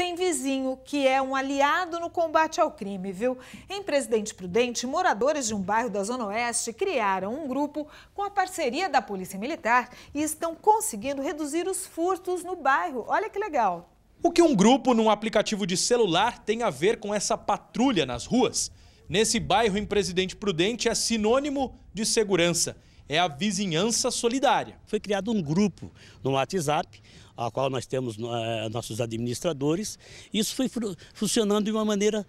tem vizinho que é um aliado no combate ao crime, viu? Em Presidente Prudente, moradores de um bairro da Zona Oeste criaram um grupo com a parceria da Polícia Militar e estão conseguindo reduzir os furtos no bairro. Olha que legal! O que um grupo num aplicativo de celular tem a ver com essa patrulha nas ruas? Nesse bairro em Presidente Prudente é sinônimo de segurança é a vizinhança solidária. Foi criado um grupo no WhatsApp, a qual nós temos é, nossos administradores. Isso foi funcionando de uma maneira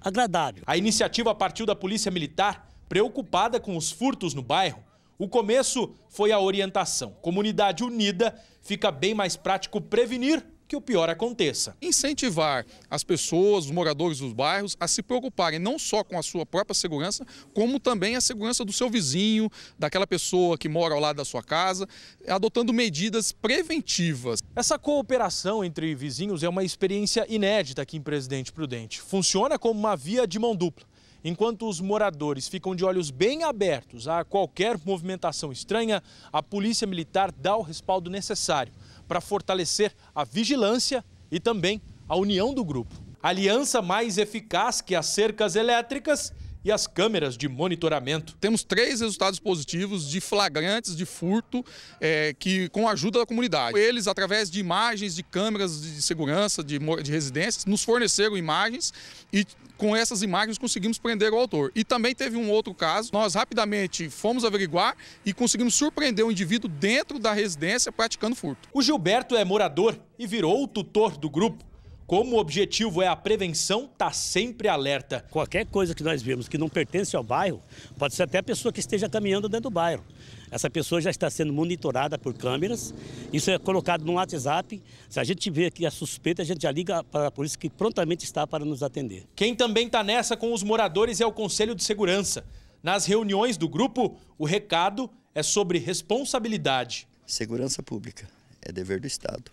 agradável. A iniciativa partiu da Polícia Militar, preocupada com os furtos no bairro. O começo foi a orientação. Comunidade unida, fica bem mais prático prevenir que o pior aconteça. Incentivar as pessoas, os moradores dos bairros, a se preocuparem não só com a sua própria segurança, como também a segurança do seu vizinho, daquela pessoa que mora ao lado da sua casa, adotando medidas preventivas. Essa cooperação entre vizinhos é uma experiência inédita aqui em Presidente Prudente. Funciona como uma via de mão dupla. Enquanto os moradores ficam de olhos bem abertos a qualquer movimentação estranha, a polícia militar dá o respaldo necessário para fortalecer a vigilância e também a união do grupo. A aliança mais eficaz que as cercas elétricas e as câmeras de monitoramento. Temos três resultados positivos de flagrantes de furto é, que com a ajuda da comunidade. Eles, através de imagens de câmeras de segurança de, de residências, nos forneceram imagens e com essas imagens conseguimos prender o autor. E também teve um outro caso, nós rapidamente fomos averiguar e conseguimos surpreender o um indivíduo dentro da residência praticando furto. O Gilberto é morador e virou o tutor do grupo. Como o objetivo é a prevenção, tá sempre alerta. Qualquer coisa que nós vemos que não pertence ao bairro, pode ser até a pessoa que esteja caminhando dentro do bairro. Essa pessoa já está sendo monitorada por câmeras, isso é colocado no WhatsApp. Se a gente vê que a é suspeita, a gente já liga para a polícia que prontamente está para nos atender. Quem também está nessa com os moradores é o Conselho de Segurança. Nas reuniões do grupo, o recado é sobre responsabilidade. Segurança pública é dever do Estado.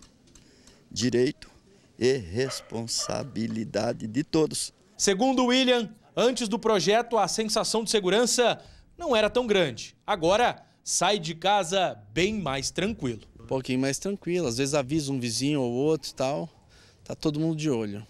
Direito e responsabilidade de todos. Segundo William, antes do projeto a sensação de segurança não era tão grande. Agora sai de casa bem mais tranquilo. Um pouquinho mais tranquilo, às vezes avisa um vizinho ou outro e tal. Tá todo mundo de olho.